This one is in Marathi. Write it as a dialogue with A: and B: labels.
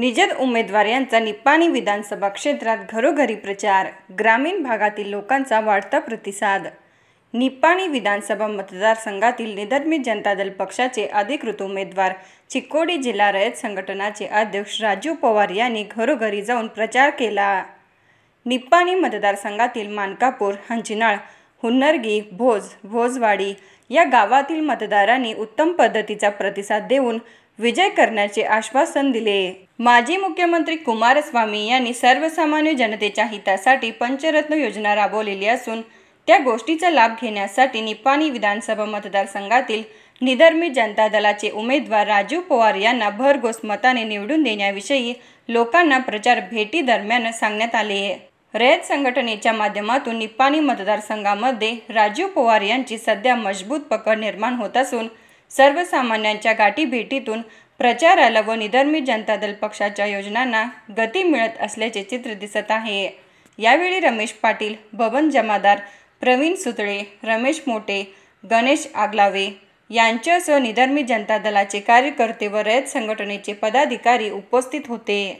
A: निजद उमेदवार यांचा निपाणी विधानसभा क्षेत्रात घरोघरी प्रचार ग्रामीण भागातील लोकांचा वाढता प्रतिसाद निपाणी विधानसभा मतदारसंघातील निधर्मी जनता दल पक्षाचे अधिकृत उमेदवार चिकोडी जिल्हा रयत संघटनाचे अध्यक्ष राजू पवार यांनी घरोघरी जाऊन प्रचार केला निपाणी मतदारसंघातील मानकापूर हंजिनाळ हुन्नरगी भोज भोजवाडी या गावातील मतदारांनी उत्तम पद्धतीचा प्रतिसाद देऊन विजय करण्याचे आश्वासन दिले माजी मुख्यमंत्री कुमारस्वामी यांनी सर्वसामान्य जनतेच्या हितासाठी पंचरत्न योजना राबवलेली असून त्या गोष्टीचा लाभ घेण्यासाठी निपाणी विधानसभा मतदारसंघातील निधर्मी जनता दलाचे उमेदवार राजीव पवार यांना भरघोस मताने निवडून देण्याविषयी लोकांना प्रचार भेटी दरम्यान सांगण्यात आले रयत संघटनेच्या माध्यमातून निपाणी मतदारसंघामध्ये राजीव पवार यांची सध्या मजबूत पकड निर्माण होत असून सर्वसामान्यांच्या गाठीभेटीतून प्रचाराला व निधर्मी जनता दल पक्षाच्या योजनांना गती मिळत असल्याचे चित्र दिसत आहे यावेळी रमेश पाटील बबन जमादार प्रवीण सुतळे रमेश मोटे गणेश आगलावे यांच्यासह निधर्मी जनता दलाचे कार्यकर्ते व रयत संघटनेचे पदाधिकारी उपस्थित होते